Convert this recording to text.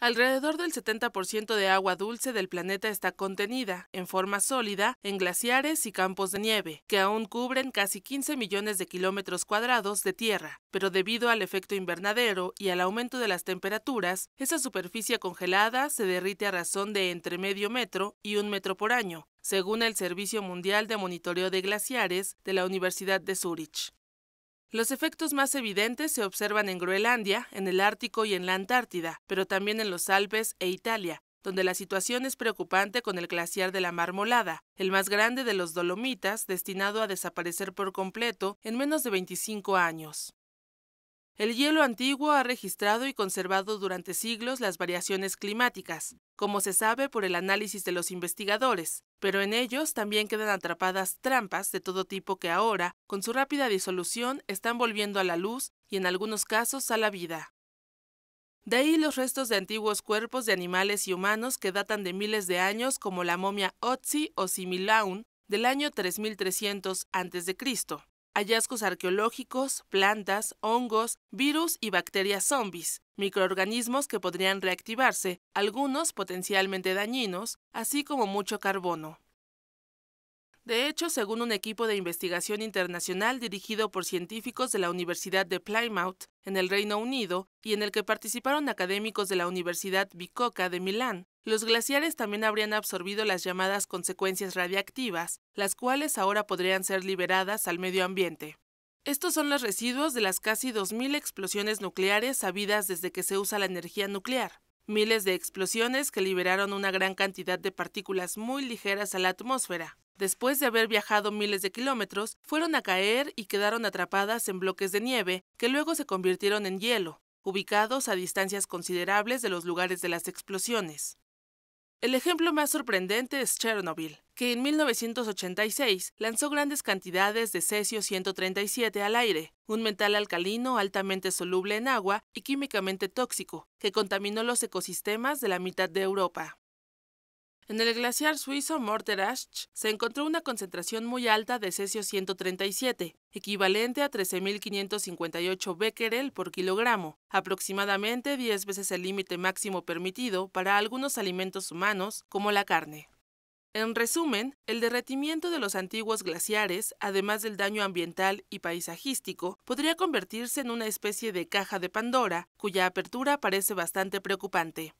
Alrededor del 70% de agua dulce del planeta está contenida, en forma sólida, en glaciares y campos de nieve, que aún cubren casi 15 millones de kilómetros cuadrados de tierra. Pero debido al efecto invernadero y al aumento de las temperaturas, esa superficie congelada se derrite a razón de entre medio metro y un metro por año, según el Servicio Mundial de Monitoreo de Glaciares de la Universidad de Zúrich. Los efectos más evidentes se observan en Groenlandia, en el Ártico y en la Antártida, pero también en los Alpes e Italia, donde la situación es preocupante con el glaciar de la Marmolada, el más grande de los Dolomitas, destinado a desaparecer por completo en menos de 25 años. El hielo antiguo ha registrado y conservado durante siglos las variaciones climáticas, como se sabe por el análisis de los investigadores, pero en ellos también quedan atrapadas trampas de todo tipo que ahora, con su rápida disolución, están volviendo a la luz y en algunos casos a la vida. De ahí los restos de antiguos cuerpos de animales y humanos que datan de miles de años como la momia Otzi o Similaun del año 3300 a.C hallazgos arqueológicos, plantas, hongos, virus y bacterias zombies, microorganismos que podrían reactivarse, algunos potencialmente dañinos, así como mucho carbono. De hecho, según un equipo de investigación internacional dirigido por científicos de la Universidad de Plymouth, en el Reino Unido, y en el que participaron académicos de la Universidad Bicocca de Milán, los glaciares también habrían absorbido las llamadas consecuencias radiactivas, las cuales ahora podrían ser liberadas al medio ambiente. Estos son los residuos de las casi 2.000 explosiones nucleares sabidas desde que se usa la energía nuclear. Miles de explosiones que liberaron una gran cantidad de partículas muy ligeras a la atmósfera. Después de haber viajado miles de kilómetros, fueron a caer y quedaron atrapadas en bloques de nieve, que luego se convirtieron en hielo, ubicados a distancias considerables de los lugares de las explosiones. El ejemplo más sorprendente es Chernobyl, que en 1986 lanzó grandes cantidades de cesio 137 al aire, un metal alcalino altamente soluble en agua y químicamente tóxico, que contaminó los ecosistemas de la mitad de Europa. En el glaciar suizo Morterasch se encontró una concentración muy alta de cesio 137, equivalente a 13.558 becquerel por kilogramo, aproximadamente 10 veces el límite máximo permitido para algunos alimentos humanos, como la carne. En resumen, el derretimiento de los antiguos glaciares, además del daño ambiental y paisajístico, podría convertirse en una especie de caja de Pandora, cuya apertura parece bastante preocupante.